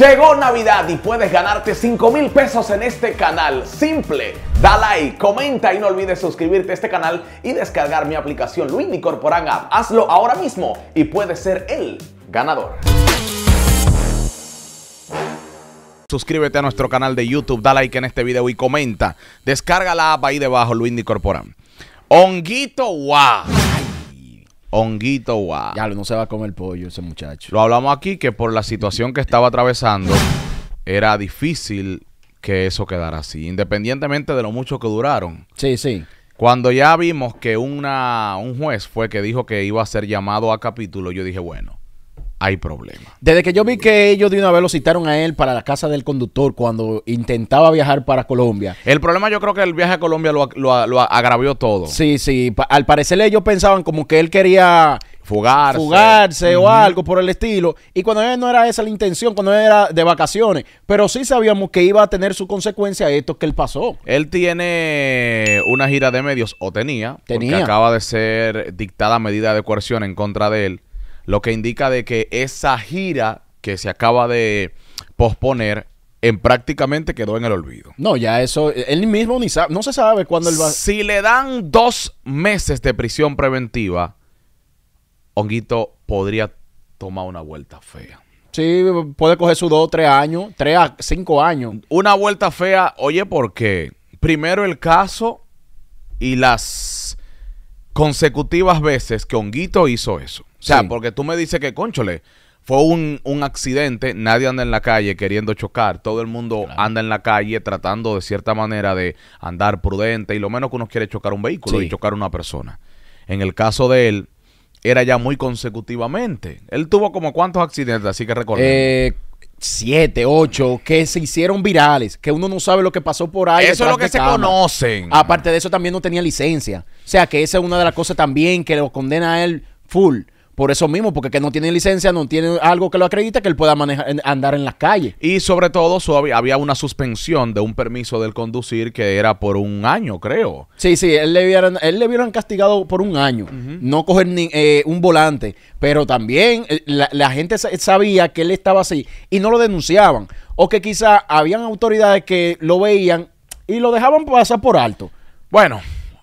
Llegó Navidad y puedes ganarte 5 mil pesos en este canal. Simple, da like, comenta y no olvides suscribirte a este canal y descargar mi aplicación Luis Corporan App. Hazlo ahora mismo y puedes ser el ganador. Suscríbete a nuestro canal de YouTube, da like en este video y comenta. Descarga la app ahí debajo, Luis Corporan. Honguito, guau! Honguito guau Ya, no se va a comer pollo ese muchacho. Lo hablamos aquí que por la situación que estaba atravesando era difícil que eso quedara así, independientemente de lo mucho que duraron. Sí, sí. Cuando ya vimos que una, un juez fue que dijo que iba a ser llamado a capítulo, yo dije, bueno, hay problema. Desde que yo vi que ellos de una vez lo citaron a él para la casa del conductor cuando intentaba viajar para Colombia. El problema yo creo que el viaje a Colombia lo, lo, agravió todo. Sí, sí. Al parecer ellos pensaban como que él quería fugarse, fugarse o algo por el estilo. Y cuando él no era esa la intención, cuando él era de vacaciones. Pero sí sabíamos que iba a tener su consecuencia esto que él pasó. Él tiene una gira de medios, o tenía, tenía. porque acaba de ser dictada medida de coerción en contra de él lo que indica de que esa gira que se acaba de posponer en prácticamente quedó en el olvido. No, ya eso, él mismo ni sabe, no se sabe cuándo él va. Si le dan dos meses de prisión preventiva, Honguito podría tomar una vuelta fea. Sí, puede coger sus dos, tres años, tres a cinco años. Una vuelta fea, oye, porque Primero el caso y las consecutivas veces que Honguito hizo eso. O sea, porque tú me dices que, conchole, fue un, accidente, nadie anda en la calle queriendo chocar, todo el mundo anda en la calle tratando de cierta manera de andar prudente y lo menos que uno quiere chocar un vehículo y chocar una persona. En el caso de él, era ya muy consecutivamente. Él tuvo como cuántos accidentes, así que recordemos. Eh, siete, ocho, que se hicieron virales, que uno no sabe lo que pasó por ahí. Eso es lo que se conocen. Aparte de eso, también no tenía licencia. O sea que esa es una de las cosas también que lo condena a él full. Por eso mismo, porque que no tiene licencia, no tiene algo que lo acredite, que él pueda manejar, andar en las calles. Y sobre todo, había una suspensión de un permiso del conducir que era por un año, creo. Sí, sí, él le vieron, él le castigado por un año. No coger ni, eh, un volante. Pero también eh, la, la, gente sabía que él estaba así y no lo denunciaban. O que quizá habían autoridades que lo veían y lo dejaban pasar por alto. Bueno,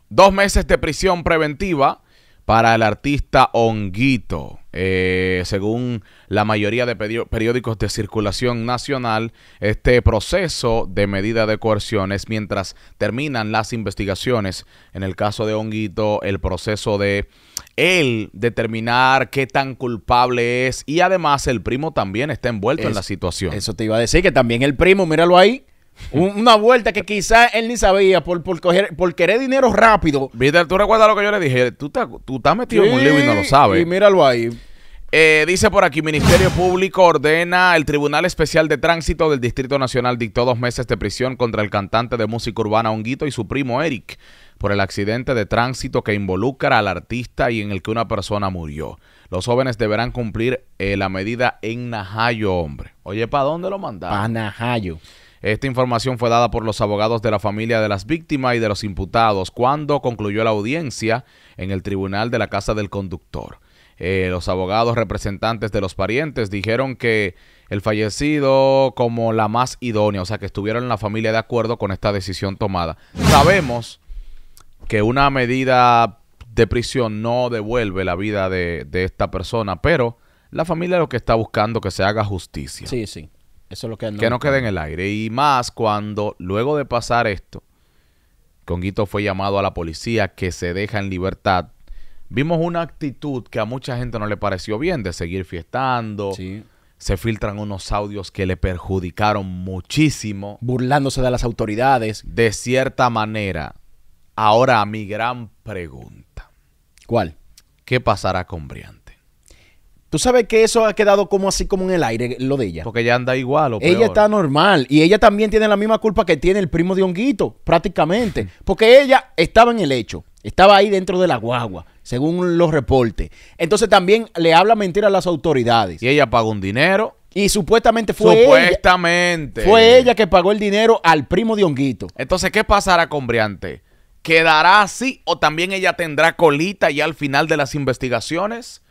Dos meses de prisión preventiva para el artista Honguito. Eh, según la mayoría de periódicos de circulación nacional, este proceso de medida de coerción es mientras terminan las investigaciones. En el caso de Honguito, el proceso de él determinar qué tan culpable es y además el primo también está envuelto en la situación. Eso te iba a decir, que también el primo, míralo ahí. Una vuelta que quizás él ni sabía por, querer dinero rápido. Viste, tú recuerdas lo que yo le dije. Tú, estás metido en un lío y no lo sabes. Y míralo ahí. Eh, dice por aquí, Ministerio Público ordena el Tribunal Especial de Tránsito del Distrito Nacional dictó dos meses de prisión contra el cantante de música urbana Honguito y su primo Eric por el accidente de tránsito que involucra al artista y en el que una persona murió. Los jóvenes deberán cumplir eh, la medida en Najayo, hombre. Oye, ¿para dónde lo mandaron? Para Najayo. Esta información fue dada por los abogados de la familia de las víctimas y de los imputados cuando concluyó la audiencia en el tribunal de la casa del conductor. Eh, los abogados representantes de los parientes dijeron que el fallecido como la más idónea, o sea, que estuvieron en la familia de acuerdo con esta decisión tomada. Sabemos que una medida de prisión no devuelve la vida de, esta persona, pero la familia lo que está buscando que se haga justicia. Sí, sí que no quede en el aire. Y más cuando, luego de pasar esto, Conguito fue llamado a la policía que se deja en libertad. Vimos una actitud que a mucha gente no le pareció bien de seguir fiestando. Se filtran unos audios que le perjudicaron muchísimo. Burlándose de las autoridades. De cierta manera. Ahora mi gran pregunta. ¿Cuál? ¿Qué pasará con Brian? Tú sabes que eso ha quedado como así como en el aire, lo de ella. Porque ella anda igual o Ella está normal. Y ella también tiene la misma culpa que tiene el primo de Honguito, prácticamente. Porque ella estaba en el hecho. Estaba ahí dentro de la guagua, según los reportes. Entonces también le habla mentira a las autoridades. Y ella pagó un dinero. Y supuestamente fue supuestamente. fue ella que pagó el dinero al primo de Honguito. Entonces, ¿qué pasará con Briante? ¿Quedará así o también ella tendrá colita ya al final de las investigaciones?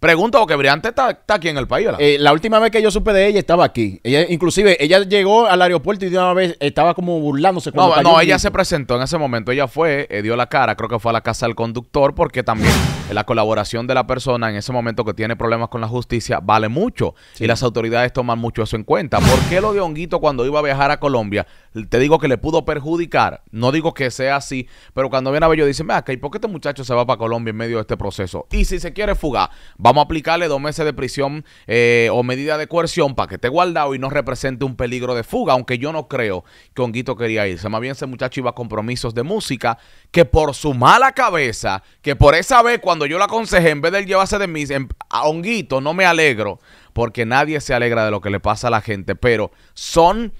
Pregunto, porque Briante está, está, aquí en el país, eh, la última vez que yo supe de ella estaba aquí. Ella, inclusive, ella llegó al aeropuerto y de una vez estaba como burlándose. No, no, ella se presentó en ese momento. Ella fue, eh, dio la cara, creo que fue a la casa del conductor, porque también la colaboración de la persona en ese momento que tiene problemas con la justicia vale mucho. Y las autoridades toman mucho eso en cuenta. ¿Por qué lo de Honguito cuando iba a viajar a Colombia te digo que le pudo perjudicar. No digo que sea así, pero cuando viene a ver yo dicen, por qué este muchacho se va para Colombia en medio de este proceso? Y si se quiere fugar, vamos a aplicarle dos meses de prisión eh, o medida de coerción para que esté guardado y no represente un peligro de fuga, aunque yo no creo que Honguito quería irse. Más bien ese muchacho iba a compromisos de música que por su mala cabeza, que por esa vez cuando yo lo aconsejé, en vez de él llevarse de mí, a Honguito no me alegro, porque nadie se alegra de lo que le pasa a la gente, pero son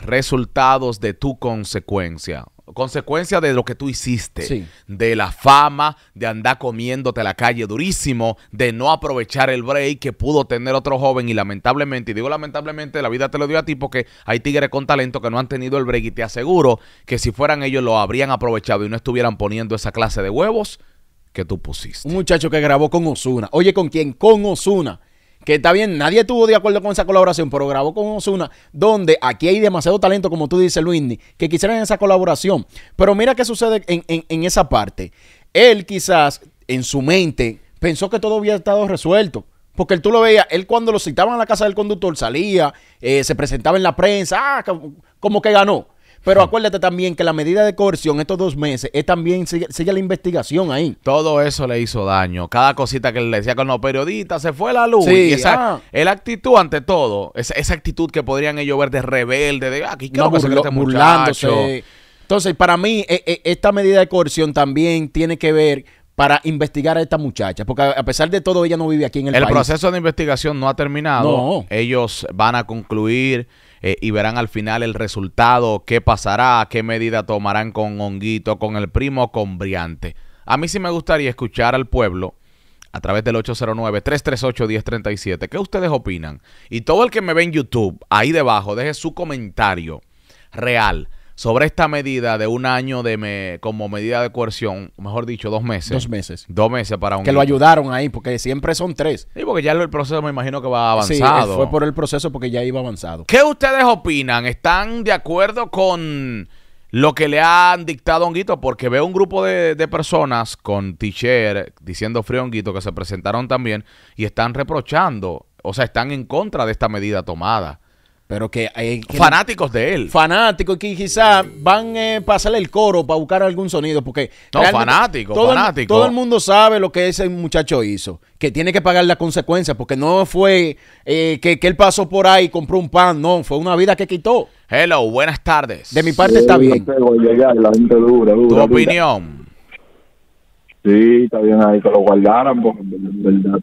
resultados de tu consecuencia. Consecuencia de lo que tú hiciste, de la fama, de andar comiéndote la calle durísimo, de no aprovechar el break que pudo tener otro joven y lamentablemente, y digo lamentablemente, la vida te lo dio a ti porque hay tigres con talento que no han tenido el break y te aseguro que si fueran ellos lo habrían aprovechado y no estuvieran poniendo esa clase de huevos que tú pusiste. Un muchacho que grabó con Osuna, oye, ¿con quién? Con Osuna que está bien, nadie estuvo de acuerdo con esa colaboración, pero grabó con Osuna, donde aquí hay demasiado talento, como tú dices, Luis, que quisieran esa colaboración. Pero mira qué sucede en, en, esa parte. Él quizás en su mente pensó que todo había estado resuelto. Porque tú lo veías, él cuando lo citaban a la casa del conductor salía, eh, se presentaba en la prensa, ah, como que ganó. Pero ah. acuérdate también que la medida de coerción estos dos meses es también sigue, la investigación ahí. Todo eso le hizo daño. Cada cosita que le decía con los periodistas, se fue la luz. Sí, y esa, ah. el actitud ante todo, esa, actitud que podrían ellos ver de rebelde, de aquí ah, no, se que este burlándose. Entonces, para mí, e, e, esta medida de coerción también tiene que ver para investigar a esta muchacha, porque a pesar de todo ella no vive aquí en el, país. El proceso de investigación no ha terminado. Ellos van a concluir eh, y verán al final el resultado, qué pasará, qué medida tomarán con Honguito, con el primo, con Briante. A mí sí me gustaría escuchar al pueblo a través del 809-338-1037. ¿Qué ustedes opinan? Y todo el que me ve en YouTube, ahí debajo, deje su comentario real sobre esta medida de un año de me, como medida de coerción, mejor dicho, dos meses. Dos meses. Dos meses para un. Que lo ayudaron ahí, porque siempre son tres. Sí, porque ya el proceso me imagino que va avanzado. Sí, fue por el proceso porque ya iba avanzado. ¿Qué ustedes opinan? ¿Están de acuerdo con lo que le han dictado a Honguito? Porque veo un grupo de, de personas con t-shirt diciendo frío Honguito que se presentaron también y están reprochando, o sea, están en contra de esta medida tomada. Pero que hay fanáticos de él. Fanáticos que quizás van a eh, pasarle el coro para buscar algún sonido. Porque no, fanático, todo, todo el mundo sabe lo que ese muchacho hizo. Que tiene que pagar las consecuencias. Porque no fue eh, que, él pasó por ahí y compró un pan. No, fue una vida que quitó. Hello, buenas tardes. De mi parte está bien. la dura, dura, tu opinión. Sí, está bien ahí que lo guardaran. Porque, verdad,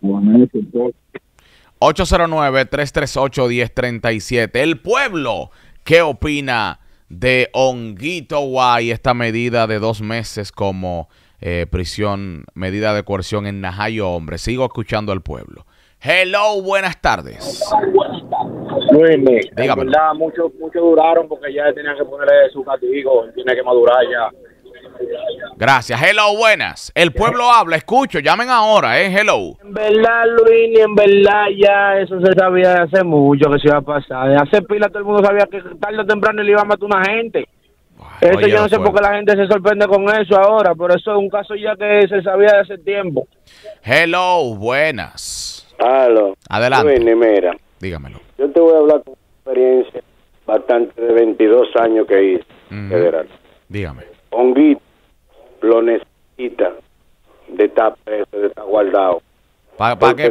809-338-1037. El pueblo, ¿qué opina de Honguito Guay, esta medida de dos meses como eh, prisión, medida de coerción en Najayo Hombre? Sigo escuchando al pueblo. Hello, buenas tardes. Luis, muchos mucho duraron porque ya tenían que ponerle su castigo, tiene que madurar ya Gracias. Hello, buenas. El pueblo habla, escucho, llamen ahora, ¿eh? Hello. En verdad, Luis, en verdad ya eso se sabía de hace mucho que se iba a pasar. De hace pila todo el mundo sabía que tarde o temprano le iba a matar una gente. Eso yo no sé por qué la gente se sorprende con eso ahora, pero eso es un caso ya que se sabía de hace tiempo. Hello, buenas. Adelante. Luis, Dígamelo. Yo te voy a hablar con experiencia bastante de 22 años que hice federal. Dígame Honguito lo necesita de estar preso, de estar guardado. Para que,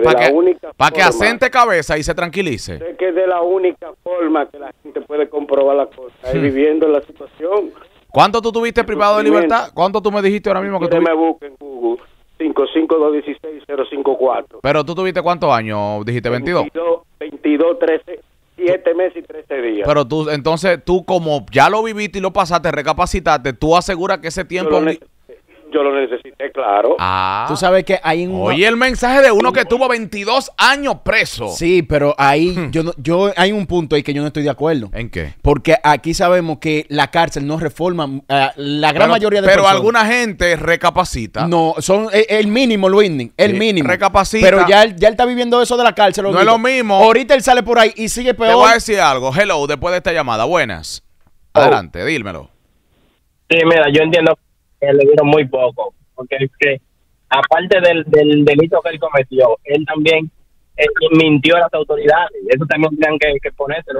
pa asente cabeza y se tranquilice. Sé que es de la única forma que la gente puede comprobar la cosa, viviendo la situación. ¿Cuánto tú tuviste privado de libertad? ¿Cuánto tú me dijiste ahora mismo que tú me en Google 55216054. Pero tú tuviste cuántos años? Dijiste 22. 22, 22 13, siete meses y trece días. Pero tú, entonces, tú como ya lo viviste y lo pasaste, recapacitaste, tú aseguras que ese tiempo... Yo lo necesité, claro. Ah. Tú sabes que hay un. Oye, el mensaje de uno que tuvo 22 años preso. Sí, pero ahí hmm. yo, yo hay un punto ahí que yo no estoy de acuerdo. ¿En qué? Porque aquí sabemos que la cárcel no reforma eh, la gran mayoría de pero personas. Pero alguna gente recapacita. No, son eh, el, mínimo, Luis. El mínimo. Recapacita. Pero ya, él, ya él está viviendo eso de la cárcel. No es lo mismo. Ahorita él sale por ahí y sigue peor. Te voy a decir algo. Hello, después de esta llamada. Buenas. Adelante, oh. dímelo. Sí, mira, yo entiendo él le dieron muy poco, porque que aparte del, del delito que él cometió, él también mintió a las autoridades, eso también tienen que, que ponerse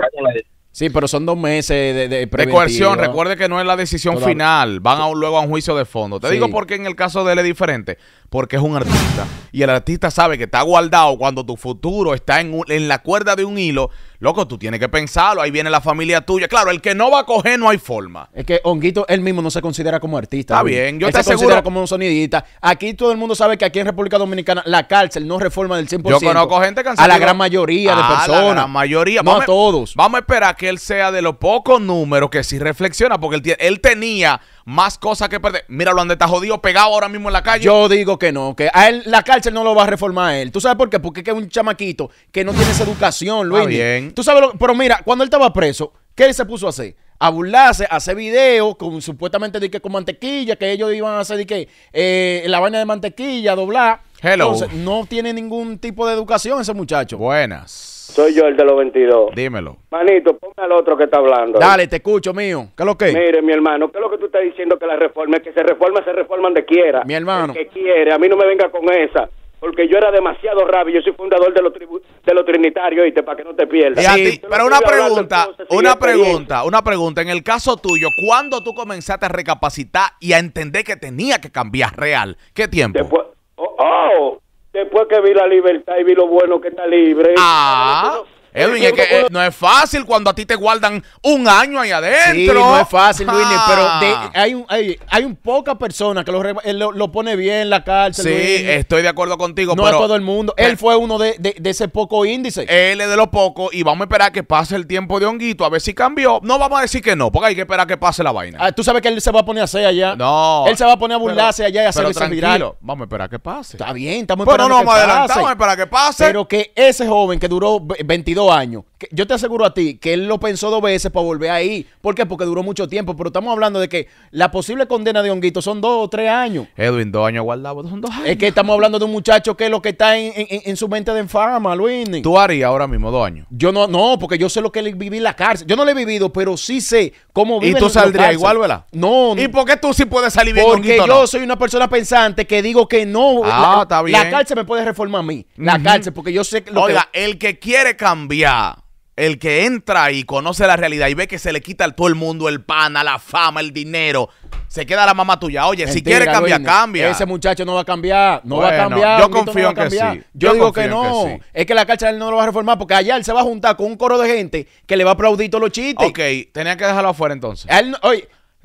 Sí, pero son dos meses de, de, Recuerde que no es la decisión final. Van luego a un juicio de fondo. Te digo porque en el caso de él es diferente. Porque es un artista. Y el artista sabe que está guardado cuando tu futuro está en, en la cuerda de un hilo Loco, tú tienes que pensarlo, ahí viene la familia tuya. Claro, el que no va a coger no hay forma. Es que Honguito él mismo no se considera como artista. Está bien, yo te se aseguro. considera como un sonidista. Aquí todo el mundo sabe que aquí en República Dominicana la cárcel no reforma del 100%. Yo conozco gente A la gran mayoría de ah, personas. A la mayoría. No a todos. Vamos a esperar que él sea de los pocos números que sí reflexiona, porque él, él tenía más cosas que perder. mira lo de está jodido, pegado ahora mismo en la calle. Yo digo que no, que a él la cárcel no lo va a reformar a él. ¿Tú sabes por qué? Porque es un chamaquito que no tiene esa educación, Luis. Tú sabes pero mira, cuando él estaba preso, ¿qué él se puso a hacer? a burlarse, a hacer videos con supuestamente de que con mantequilla, que ellos iban a hacer de que eh, la vaina de mantequilla, doblar. Hello. Entonces, no tiene ningún tipo de educación ese muchacho. Buenas. Soy yo el de los 22. Dímelo. Manito, ponme al otro que está hablando. Dale, te escucho, mío. ¿Qué es lo que? Mire, mi hermano, ¿qué es lo que tú estás diciendo que la reforma? Es que se reforma, se reforman donde quiera. Mi hermano. que quiere. A mí no me venga con esa porque yo era demasiado rabio, yo soy fundador de los, tribu, de los trinitarios, ¿viste? Para que no te pierdas. pero una pregunta, una pregunta, una pregunta. En el caso tuyo, ¿cuándo tú comenzaste a recapacitar y a entender que tenía que cambiar real? ¿Qué tiempo? oh, oh, después que vi la libertad y vi lo bueno que está libre. Ah que eh, no es fácil cuando a ti te guardan un año ahí adentro. no es fácil, Luis ah. pero hay, un, hay, un poca persona que lo, lo, pone bien en la cárcel. Sí, estoy de acuerdo contigo. No es todo el mundo. Eh, él fue uno de, de, ese poco índice. Él es de los pocos y vamos a esperar que pase el tiempo de Honguito a ver si cambió. No vamos a decir que no, porque hay que esperar que pase la vaina. Ah, tú sabes que él se va a poner a hacer allá. No. Él se va a poner a burlarse allá y hacer ese viral. Vamos a esperar que pase. Está bien, estamos esperando no, no, vamos a adelantar, vamos a esperar que pase. Pero que ese joven que duró 22 año yo te aseguro a ti que él lo pensó dos veces para volver ahí. ¿Por qué? Porque duró mucho tiempo. Pero estamos hablando de que la posible condena de Honguito son dos o tres años. Edwin, dos años guardado, son dos años. Es que estamos hablando de un muchacho que es lo que está en, su mente de infama, Luis. ¿Tú harías ahora mismo dos años? Yo no, no, porque yo sé lo que él viví en la cárcel. Yo no le he vivido, pero sí sé cómo vive ¿Y tú saldrías igual, verdad? No, no. ¿Y por qué tú sí puedes salir bien Porque yo soy una persona pensante que digo que no. Ah, la, está bien. La cárcel me puede reformar a mí. La cárcel, porque yo sé lo Oiga, el que quiere cambiar el que entra y conoce la realidad y ve que se le quita a todo el mundo el pana, la fama, el dinero, se queda la mamá tuya. Oye, si quiere cambiar, cambia. Ese muchacho no va a cambiar, no va a cambiar. Yo confío en que sí. Yo, digo que no. Es que la cárcel él no lo va a reformar porque allá él se va a juntar con un coro de gente que le va a aplaudir todos los chistes. Ok, tenía que dejarlo afuera entonces. Él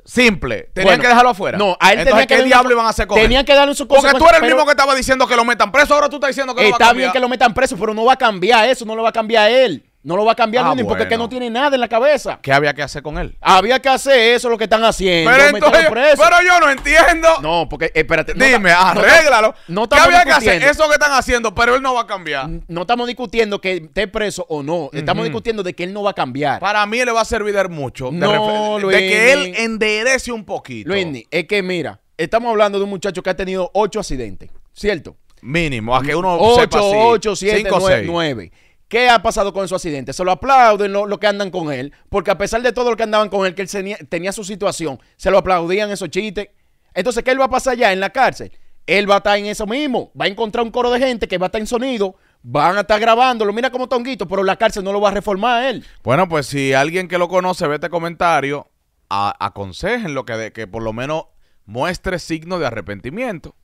Simple. Tenían que dejarlo afuera. No, a él Entonces, tenía que ¿qué diablo iban a hacer con Tenían que darle su cosa. Porque tú eres el mismo que estaba diciendo que lo metan preso, ahora tú estás diciendo que lo va a cambiar. Está bien que lo metan preso, pero no va a cambiar eso, no lo va a cambiar él. No lo va a cambiar ah, Luis porque es que no tiene nada en la cabeza. ¿Qué había que hacer con él? Había que hacer eso, lo que están haciendo. Pero, yo no entiendo. No, porque eh, espérate. Dime, no, arréglalo. ¿Qué había que hacer? Eso que están haciendo, pero él no va a cambiar. No estamos discutiendo que esté preso o no. Estamos discutiendo de que él no va a cambiar. Para mí le va a servir mucho. De no, De que él enderece un poquito. Luis, es que mira, estamos hablando de un muchacho que ha tenido ocho accidentes, ¿cierto? Mínimo, a que uno sepa ocho, siete, ocho, ¿Qué ha pasado con su accidente? Se lo aplauden los lo que andan con él, porque a pesar de todo lo que andaban con él, que él tenía, su situación, se lo aplaudían esos chistes. Entonces, ¿qué él va a pasar allá en la cárcel? Él va a estar en eso mismo, va a encontrar un coro de gente que va a estar en sonido, van a estar grabándolo, mira como tonguito, pero la cárcel no lo va a reformar a él. Bueno, pues si alguien que lo conoce ve este comentario, a, aconsejen lo que, de, que por lo menos muestre signo de arrepentimiento.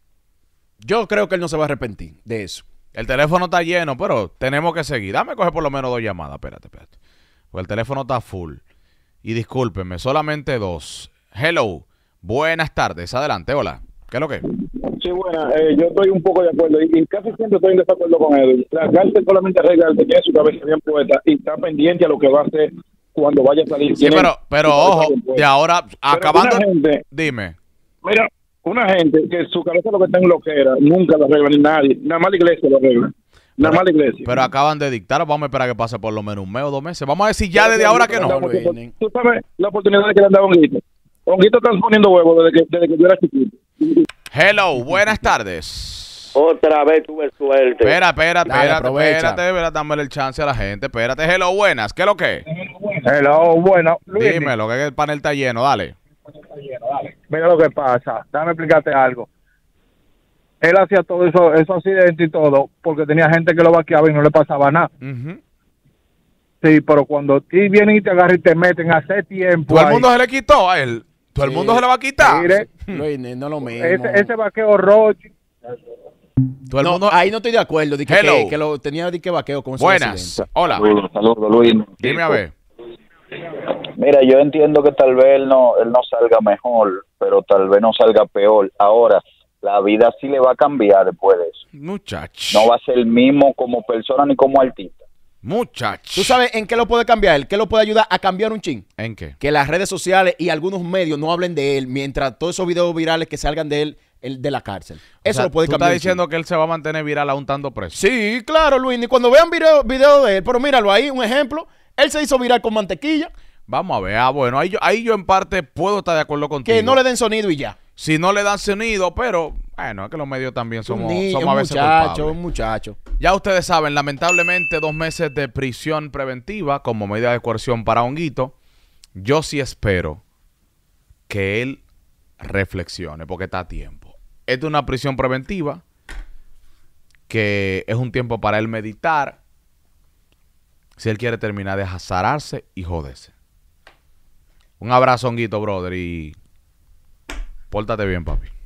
Yo creo que él no se va a arrepentir de eso. El teléfono está lleno, pero tenemos que seguir. Dame coger por lo menos dos llamadas. Espérate, espérate. Porque el teléfono está full. Y discúlpenme, solamente dos. Hello, buenas tardes. Adelante, hola. ¿Qué es lo que? Sí, bueno, eh, yo estoy un poco de acuerdo y, casi siempre estoy en desacuerdo con él. La cárcel solamente arregla el que tiene su cabeza bien puesta y está pendiente a lo que va a hacer cuando vaya a salir. Sí, pero, pero ojo, de ahora, acabando. dime. Mira, una gente que su cabeza lo que está en loquera, nunca lo arregla ni nadie, nada más la iglesia lo arregla. Nada más la iglesia. Pero acaban de dictar, vamos a esperar que pase por lo menos un mes o dos meses. Vamos a decir ya desde ahora que no. Tú sabes la oportunidad que le han dado a Honguito. Honguito está poniendo huevos desde que, desde que yo era chiquito. Hello, buenas tardes. Otra vez tuve suerte. Espera, espera, espera espérate, espérate, el chance a la gente. Espérate, hello, buenas, ¿qué es lo que? Hello, buenas. Dímelo, que el panel está lleno, dale. Mira lo que pasa, dame explicarte algo. Él hacía todo eso, esos accidentes y todo, porque tenía gente que lo vaqueaba y no le pasaba nada. Sí, pero cuando ti vienen y te agarran y te meten hace tiempo. Todo el mundo se le quitó a él. Todo el mundo se lo va a quitar. Mire, Luis, no lo mismo. Ese, vaqueo Roche. no, Ahí no estoy de acuerdo. que, lo tenía de que vaqueo con Buenas. Hola. Saludos, Luis. Dime a ver. Mira, yo entiendo que tal vez él no, él no salga mejor, pero tal vez no salga peor. Ahora, la vida sí le va a cambiar después de eso. Muchacho. No va a ser el mismo como persona ni como artista. Muchacho. ¿Tú sabes en qué lo puede cambiar? él, qué lo puede ayudar a cambiar un chin? ¿En qué? Que las redes sociales y algunos medios no hablen de él mientras todos esos videos virales que salgan de él el de la cárcel. Eso lo puede cambiar. Está diciendo que él se va a mantener viral un tanto preso. Sí, claro, Luis. Y cuando vean videos de él, pero míralo ahí, un ejemplo. Él se hizo viral con mantequilla. Vamos a ver. Ah, bueno, ahí yo, ahí yo en parte puedo estar de acuerdo contigo. Que no le den sonido y ya. Si no le dan sonido, pero bueno, es que los medios también somos, un somos a muchacho, un muchacho. Ya ustedes saben, lamentablemente dos meses de prisión preventiva como medida de coerción para Honguito. Yo sí espero que él reflexione porque está a tiempo. Es es una prisión preventiva que es un tiempo para él meditar. Si él quiere terminar de azararse y joderse. Un abrazo, Honguito, brother. Y pórtate bien, papi.